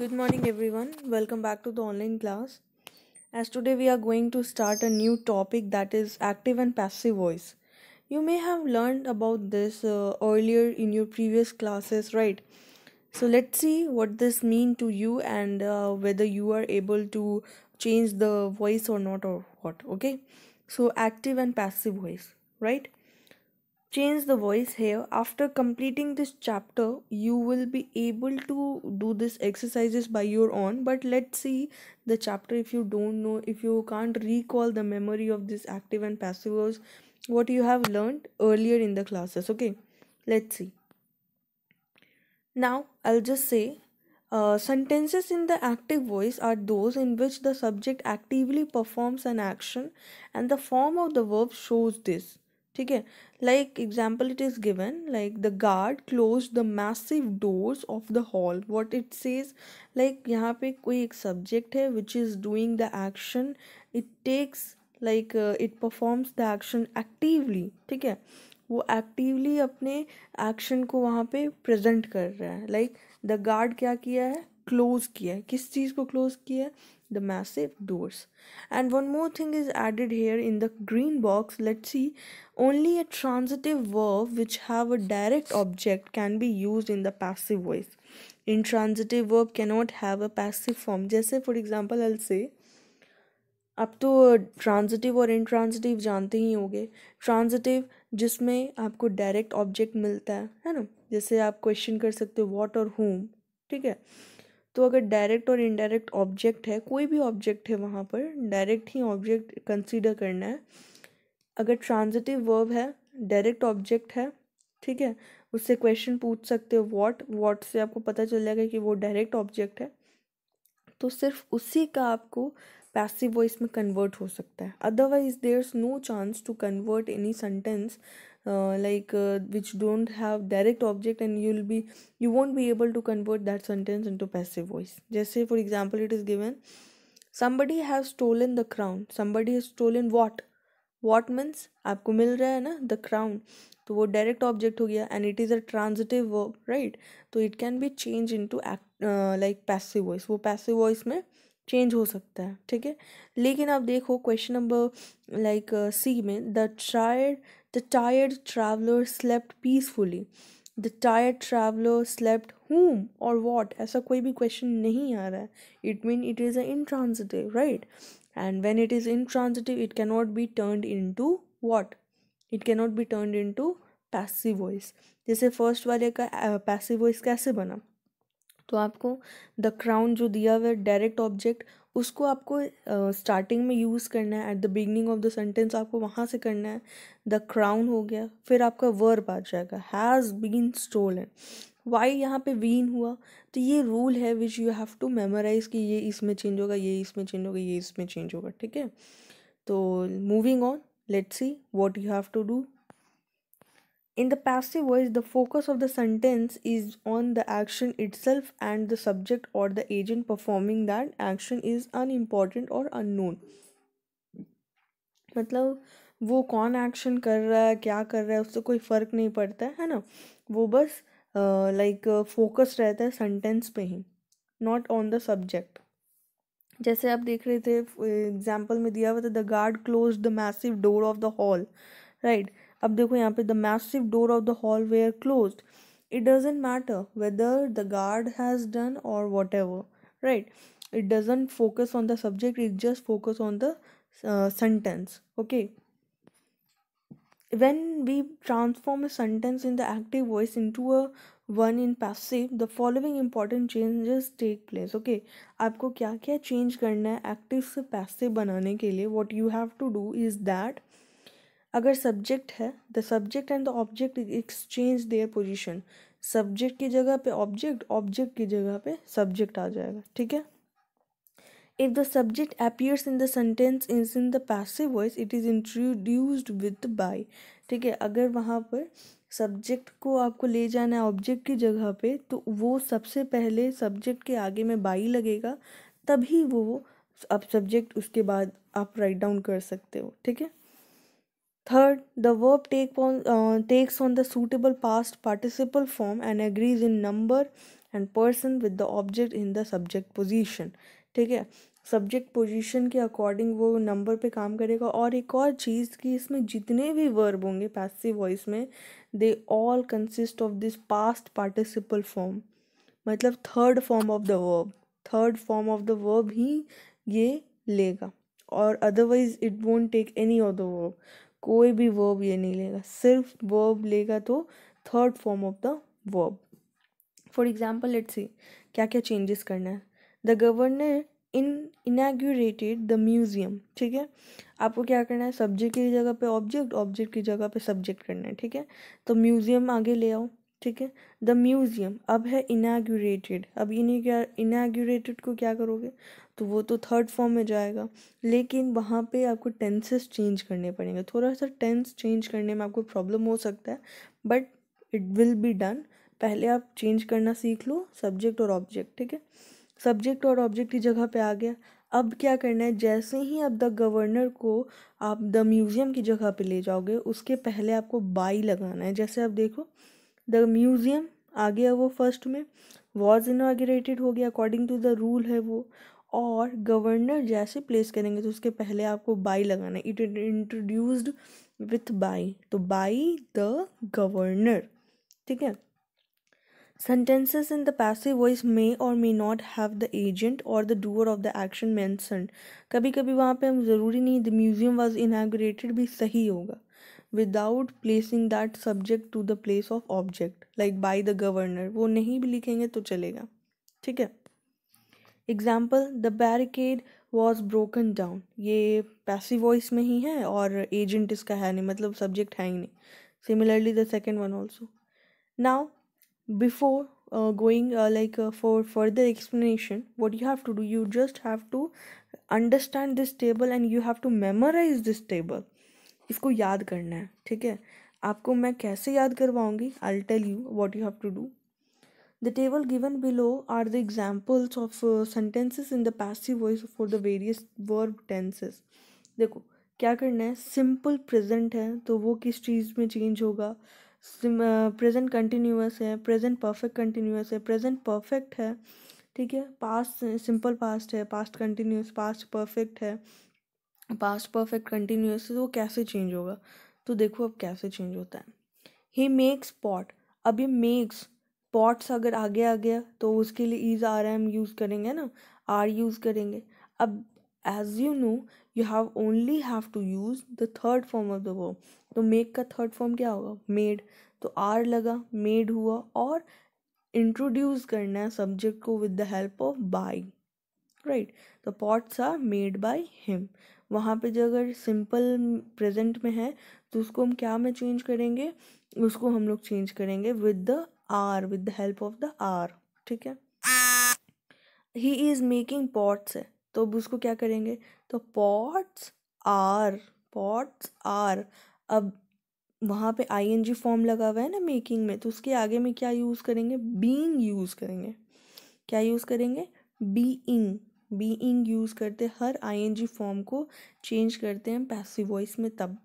Good morning everyone. Welcome back to the online class. As today we are going to start a new topic that is active and passive voice. You may have learned about this uh, earlier in your previous classes, right? So let's see what this mean to you and uh, whether you are able to change the voice or not or what, okay? So active and passive voice, right? change the voice here after completing this chapter you will be able to do this exercises by your own but let's see the chapter if you don't know if you can't recall the memory of this active and passive voice, what you have learned earlier in the classes okay let's see now i'll just say uh, sentences in the active voice are those in which the subject actively performs an action and the form of the verb shows this ठीक है like example it is given like the guard close the massive doors of the hall what it says like यहाँ पे कोई एक subject है which is doing the action it takes like it performs the action actively ठीक है वो actively अपने action को वहाँ पे प्रेजेंट कर रहा है लाइक द गार्ड क्या किया है क्लोज किया है किस चीज़ को क्लोज किया है the massive doors. And one more thing is added here in the green box. Let's see. Only a transitive verb which have a direct object can be used in the passive voice. Intransitive verb cannot have a passive form. Jaise for example I'll say आप तो transitive और intransitive जानते ही होंगे transitive जिसमें आपको direct object मिलता है है ना जैसे आप क्वेश्चन कर सकते हो व्हाट और होम ठीक है तो अगर डायरेक्ट और इनडायरेक्ट ऑब्जेक्ट है कोई भी ऑब्जेक्ट है वहाँ पर डायरेक्ट ही ऑब्जेक्ट कंसीडर करना है अगर ट्रांजिटिव वर्ब है डायरेक्ट ऑब्जेक्ट है ठीक है उससे क्वेश्चन पूछ सकते हो वॉट व्हाट से आपको पता चल जाएगा कि वो डायरेक्ट ऑब्जेक्ट है तो सिर्फ उसी का आपको पैसिव वॉइस में कन्वर्ट हो सकता है otherwise there is no chance to convert any sentence uh, like uh, which don't have direct object and you'll be you won't be able to convert that sentence into passive voice just say for example it is given somebody has stolen the crown somebody has stolen what what means आपको मिल रहा है ना the crown तो वो direct object हो गया and it is a transitive verb right तो it can be change in to like passive voice वो पैसिव वॉइस में चेंज हो सकता है ठीक है लेकिन आप देखो क्वेश्चन नंबर लाइक सी में the child The tired traveler slept peacefully. The tired traveller slept hmm और वॉट ऐसा कोई भी क्वेश्चन नहीं आ रहा है it mean it is a intransitive right and when it is intransitive it cannot be turned in to what it cannot be turned in to passive voice जैसे first वाले का पैसिव वॉइस कैसे बना तो आपको द क्राउन जो दिया हुआ डायरेक्ट ऑब्जेक्ट उसको आपको स्टार्टिंग uh, में यूज़ करना है at the beginning of the sentence आपको वहाँ से करना है द क्राउन हो गया फिर आपका वर्ब आ जाएगा हैज़ बीन स्टोलन वाई यहाँ पे वीन हुआ तो ये रूल है which you have to memorise कि ये इसमें चेंज होगा ये इसमें चेंज होगा ये इसमें चेंज होगा ठीक है तो moving on let's see what you have to do In the passive voice, the focus of the sentence is on the action itself and the subject or the agent performing that action is unimportant or unknown. मतलब वो कौन action कर रहा है क्या कर रहा है उससे कोई फ़र्क नहीं पड़ता है ना वो बस लाइक फोकस रहता है सेंटेंस पे ही नॉट ऑन द सब्जेक्ट जैसे आप देख रहे थे एग्जांपल में दिया हुआ था the guard close the massive door of the hall right अब देखो यहाँ पे the massive door of the hall where close it doesn't matter whether the guard has done और whatever right it doesn't focus on the subject it just focus on the sentence okay when we transform a sentence in the active voice in to a one in passive the following important changes take place okay आपको क्या क्या change करना है active से passive बनाने के लिए what you have to do is that अगर सब्जेक्ट है the subject and the object exchange their position subject की जगह पे ऑब्जेक्ट ऑब्जेक्ट की जगह पे सब्जेक्ट आ जाएगा ठीक है if the subject appears in the sentence is in the passive voice it is introduced with by ठीक है अगर वहाँ पर सब्जेक्ट को आपको ले जाना है ऑब्जेक्ट की जगह पे तो वो सबसे पहले सब्जेक्ट के आगे में बाई लगेगा तभी वो अब सब्जेक्ट उसके बाद आप राइट डाउन कर सकते हो ठीक है Third, the verb take on, uh, takes on the suitable past participle form and agrees in number and person with the object in the subject position. ठीक है सब्जेक्ट पोजीशन के अकॉर्डिंग वो number पे काम करेगा और एक और चीज़ कि इसमें जितने भी वर्ब होंगे पैसिव वॉइस में they all consist of this past participle form मतलब third form of the verb third form of the verb ही ये लेगा और otherwise it won't take any of the verb कोई भी वर्ब ये नहीं लेगा सिर्फ वर्ब लेगा तो third form of the verb for example let's see क्या क्या चेंजेस करना है the governor in inaugurated the museum ठीक है आपको क्या करना है सब्जेक्ट की जगह पे ऑब्जेक्ट ऑब्जेक्ट की जगह पे सब्जेक्ट करना है ठीक है तो म्यूज़ियम आगे ले आओ ठीक है द म्यूज़ियम अब है इनाग्यूरेटेड अब इन्हें क्या इनाग्यूरेटेड को क्या करोगे तो वो तो थर्ड फॉर्म में जाएगा लेकिन वहाँ पे आपको टेंसेस चेंज करने पड़ेंगे थोड़ा सा टेंस चेंज करने में आपको प्रॉब्लम हो सकता है but it will be done पहले आप चेंज करना सीख लो सब्जेक्ट और ऑब्जेक्ट ठीक है सब्जेक्ट और ऑब्जेक्ट की जगह पे आ गया अब क्या करना है जैसे ही आप द गवर्नर को आप द म्यूज़ियम की जगह पे ले जाओगे उसके पहले आपको बाई लगाना है जैसे आप देखो द म्यूज़ियम आ गया वो फर्स्ट में वॉज इनाग्रेटेड हो गया अकॉर्डिंग टू द रूल है वो और गवर्नर जैसे प्लेस करेंगे तो उसके पहले आपको बाई लगाना इट इंट्रोड्यूस्ड विथ बाई तो बाई द गवर्नर ठीक है sentences in the passive voice may or may not have the agent or the doer of the action mention कभी कभी वहाँ पे हम ज़रूरी नहीं द म्यूज़ियम वॉज इनाग्रेटेड भी सही होगा without placing that subject to the place of object like by the governor वो नहीं भी लिखेंगे तो चलेगा ठीक है example the barricade was broken down ये पैसिव वॉइस में ही है और एजेंट इसका है नहीं मतलब सब्जेक्ट है ही नहीं similarly the second one also now before going like for further explanation what you have to do you just have to understand this table and you have to memorise this table इसको याद करना है ठीक है आपको मैं कैसे याद करवाऊंगी I tell you what you have to do the table given below are the examples of sentences in the passive voice for the various verb tenses देखो क्या करना है सिंपल प्रेजेंट है तो वो किस चीज़ में चेंज होगा प्रेजेंट कंटिन्यूस uh, है प्रेजेंट परफेक्ट कंटिन्यूस है प्रेजेंट परफेक्ट है ठीक है पास्ट सिंपल पास्ट है पास्ट कंटिन्यूस पास्ट परफेक्ट है पास्ट परफेक्ट कंटिन्यूस तो वो कैसे चेंज होगा तो देखो अब कैसे चेंज होता है ही मेक्स पॉट अब ये मेक्स पॉट्स अगर आगे आ गया तो उसके लिए इज आर एम यूज़ करेंगे ना आर यूज़ करेंगे अब as you know you have only have to use the third form of the verb तो मेक का थर्ड फॉर्म क्या होगा मेड तो आर लगा मेड हुआ और इंट्रोड्यूस करना है सब्जेक्ट को with the help of by right the pots are made by him वहाँ पे जो अगर सिंपल प्रेजेंट में है तो उसको हम क्या में चेंज करेंगे उसको हम लोग चेंज करेंगे with the are with the help of the are ठीक है ही इज़ मेकिंग पॉट्स है तो अब उसको क्या करेंगे तो पॉट्स आर पॉट्स आर अब वहाँ पे आई एन जी फॉर्म लगा हुआ है ना मेकिंग में तो उसके आगे में क्या यूज़ करेंगे बींग यूज़ करेंगे क्या यूज़ करेंगे बीइंग बीइंग यूज़ करते हर आईएनजी फॉर्म को चेंज करते हैं पैसिव वॉइस में तब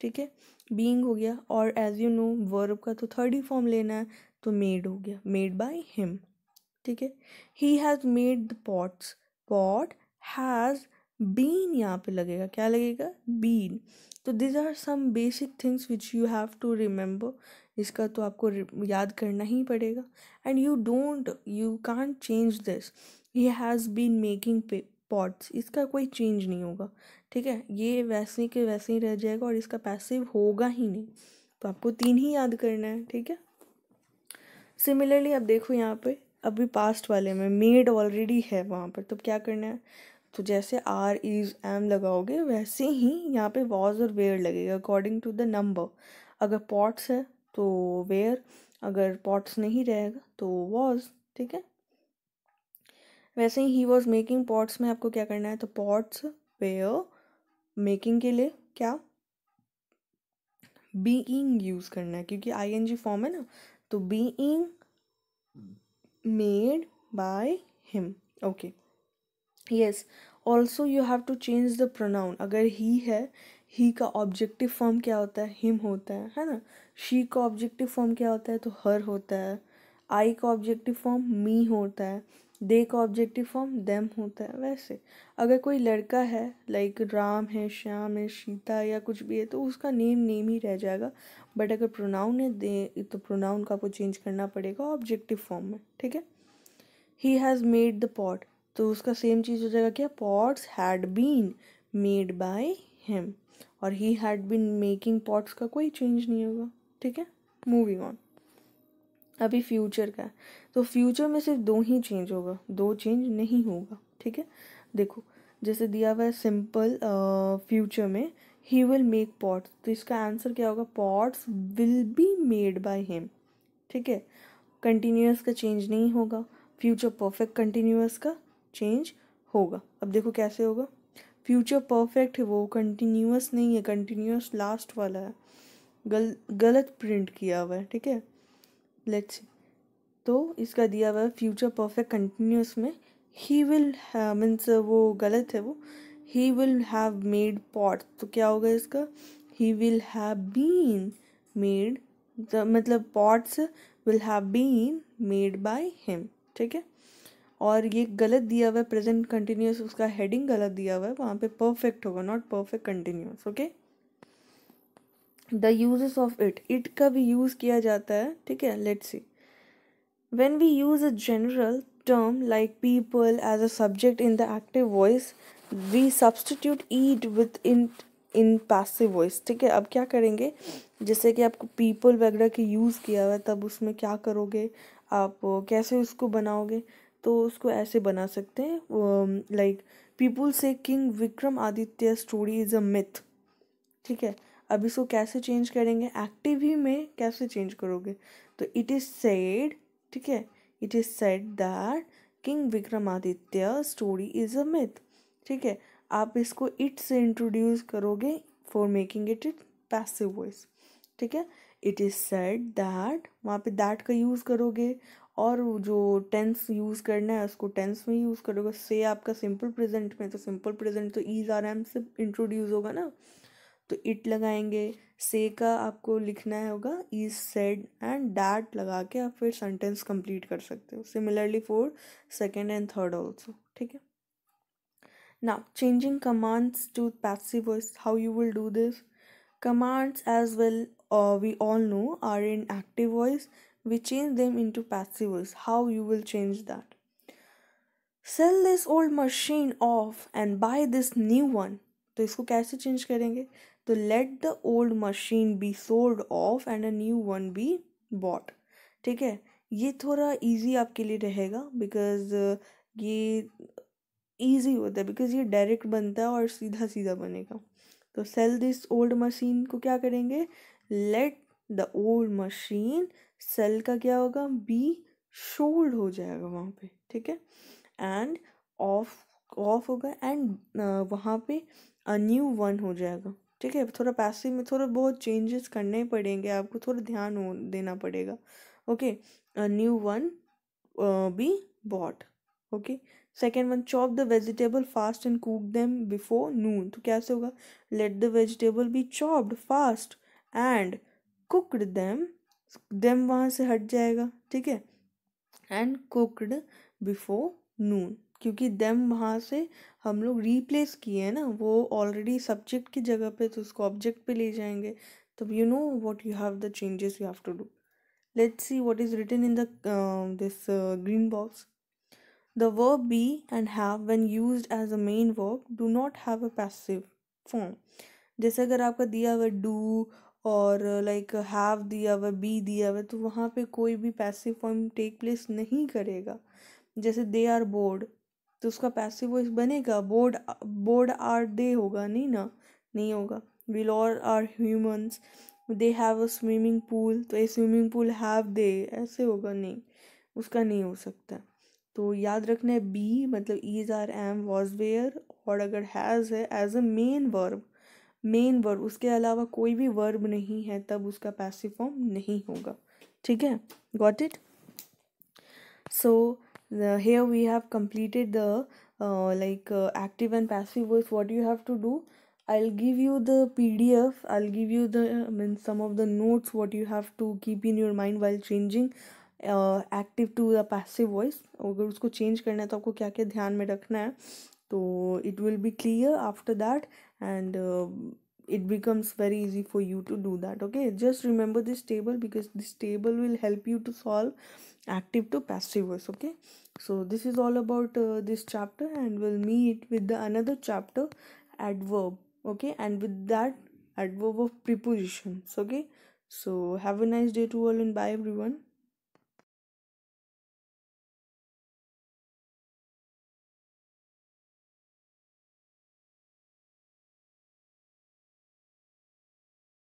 ठीक है बीइंग हो गया और एज यू नो वर्ब का तो थर्ड ही फॉर्म लेना है तो मेड हो गया मेड बाय हिम ठीक है he has made the pots pot has been यहाँ पे लगेगा क्या लगेगा बीन तो these are some basic things which you have to remember इसका तो आपको याद करना ही पड़ेगा and you don't you can change this he has been making pots इसका कोई चेंज नहीं होगा ठीक है ये वैसे के वैसे ही रह जाएगा और इसका पैसिव होगा ही नहीं तो आपको तीन ही याद करना है ठीक है सिमिलरली अब देखो यहाँ पे अभी पास्ट वाले में मेड ऑलरेडी है वहाँ पर तो क्या करना है तो जैसे आर इज एम लगाओगे वैसे ही यहाँ पे वॉज और वेयर लगेगा अकॉर्डिंग टू द नंबर अगर पॉट्स है तो वेयर अगर पॉट्स नहीं रहेगा तो वॉज ठीक है वैसे ही ही वॉज मेकिंग पॉट्स में आपको क्या करना है तो पॉट्स वे मेकिंग के लिए क्या बीइंग यूज़ करना है क्योंकि आई एन जी फॉर्म है ना तो being made by him okay yes also you have to change the pronoun अगर ही है ही का ऑब्जेक्टिव फॉर्म क्या होता है हिम होता है है ना शी का ऑब्जेक्टिव फॉर्म क्या होता है तो हर होता है आई का ऑब्जेक्टिव फॉर्म मी होता है दे का ऑब्जेक्टिव फॉर्म देम होता है वैसे अगर कोई लड़का है लाइक राम है श्याम है सीता या कुछ भी है तो उसका नेम नेम ही रह जाएगा बट अगर प्रोनाउन है दे तो प्रोनाउन का आपको चेंज करना पड़ेगा ऑब्जेक्टिव फॉर्म में ठीक है he has made the pot तो उसका सेम चीज़ हो जाएगा क्या pots had been made by him और he had been making pots का कोई चेंज नहीं होगा ठीक है मूविंग ऑन अभी फ्यूचर का है तो फ्यूचर में सिर्फ दो ही चेंज होगा दो चेंज नहीं होगा ठीक है देखो जैसे दिया हुआ है सिंपल फ्यूचर में ही विल मेक पॉट्स तो इसका आंसर क्या होगा pots will be made by him ठीक है कंटिन्यूस का चेंज नहीं होगा फ्यूचर परफेक्ट कंटिन्यूस का चेंज होगा अब देखो कैसे होगा फ्यूचर परफेक्ट है वो कंटिन्यूस नहीं है कंटिन्यूस लास्ट वाला है गल गलत प्रिंट किया हुआ है ठीक है लेट्स तो इसका दिया हुआ फ्यूचर परफेक्ट कंटिन्यूस में ही विल मीन्स वो गलत है वो he will have made pot तो क्या होगा इसका he will have been made मतलब pots will have been made by him ठीक है और ये गलत दिया हुआ है प्रेजेंट कंटिन्यूस उसका हेडिंग गलत दिया हुआ है वहाँ पे परफेक्ट होगा not perfect continuous okay the uses of it it का भी यूज़ किया जाता है ठीक है let's see when we use a general term like people as a subject in the active voice we substitute it with in in passive voice ठीक है अब क्या करेंगे जैसे कि आपको पीपल वगैरह के यूज़ किया हुआ है तब उसमें क्या करोगे आप कैसे उसको बनाओगे तो उसको ऐसे बना सकते हैं लाइक पीपुल से king Vikram Aditya story is a myth ठीक है अब इसको कैसे चेंज करेंगे एक्टिव ही में कैसे चेंज करोगे तो इट इज़ सेड ठीक है it is said that king Vikramaditya story is a myth ठीक है आप इसको इट से इंट्रोड्यूस करोगे for making it it passive voice ठीक है इट इज़ सेड दैट वहाँ पे दैट का यूज़ करोगे और जो टेंस यूज़ करना है उसको टेंस में यूज़ करोगे से आपका सिंपल प्रेजेंट में तो सिंपल प्रेजेंट तो ईज आर एम से इंट्रोड्यूस होगा ना तो इट लगाएंगे से का आपको लिखना है होगा इज सेड एंड डैट लगा के आप फिर सेंटेंस कंप्लीट कर सकते हो similarly for second and third also ठीक है ना changing commands to passive voice how you will do this commands as well we all know are in active voice we change them in to passive voice how you will change that sell this old machine off and buy this new one तो इसको कैसे चेंज करेंगे तो let the old machine be sold off and a new one be bought ठीक है ये थोड़ा ईजी आपके लिए रहेगा बिकॉज uh, ये ईजी होता है बिकॉज ये डायरेक्ट बनता है और सीधा सीधा बनेगा तो सेल दिस ओल्ड मशीन को क्या करेंगे let the old machine sell का क्या होगा बी शोल्ड हो जाएगा वहाँ पे ठीक है एंड ऑफ ऑफ होगा एंड uh, वहाँ पे अ न्यू वन हो जाएगा ठीक है थोड़ा पैसे में थोड़ा बहुत चेंजेस करने पड़ेंगे आपको थोड़ा ध्यान देना पड़ेगा okay new one be bought okay second one chop the vegetable fast and cook them before noon तो कैसे होगा let the vegetable be chopped fast and cooked them them वहाँ से हट जाएगा ठीक है एंड कुकड बिफोर नून क्योंकि देम वहाँ से हम लोग रिप्लेस किए हैं ना वो ऑलरेडी सब्जेक्ट की जगह पे तो उसको ऑब्जेक्ट पे ले जाएंगे तब you know what you have the changes you have to do let's see what is written in the this green box the verb be and have when use as a main verb do not have a passive form जैसे अगर आपका दिया हुआ do और like have दिया हुआ B दिया हुआ तो वहाँ पे कोई भी पैसिव फॉर्म टेक प्लेस नहीं करेगा जैसे दे आर बोर्ड तो उसका पैसिव वॉइस बनेगा बोर्ड बोर्ड आर दे होगा नहीं ना नहीं होगा will all are humans they have a swimming pool तो a swimming pool have they ऐसे होगा नहीं उसका नहीं हो सकता तो याद रखना है बी मतलब is are am was were और अगर हैज़ है as a main verb main verb उसके अलावा कोई भी वर्ब नहीं है तब उसका पैसिव फॉर्म नहीं होगा ठीक है got it so the, here we have completed the uh, like uh, active and passive voice what you have to do i'll give you the pdf i'll give you the I mean, some of the notes what you have to keep in your mind while changing active to the passive voice अगर उसको change करना है तो आपको क्या क्या ध्यान में रखना है तो it will be clear after that and it becomes very easy for you to do that okay just remember this table because this table will help you to solve active to passive voice okay so this is all about uh, this chapter and we'll meet with the another chapter adverb okay and with that adverb of prepositions okay so have a nice day to all and bye everyone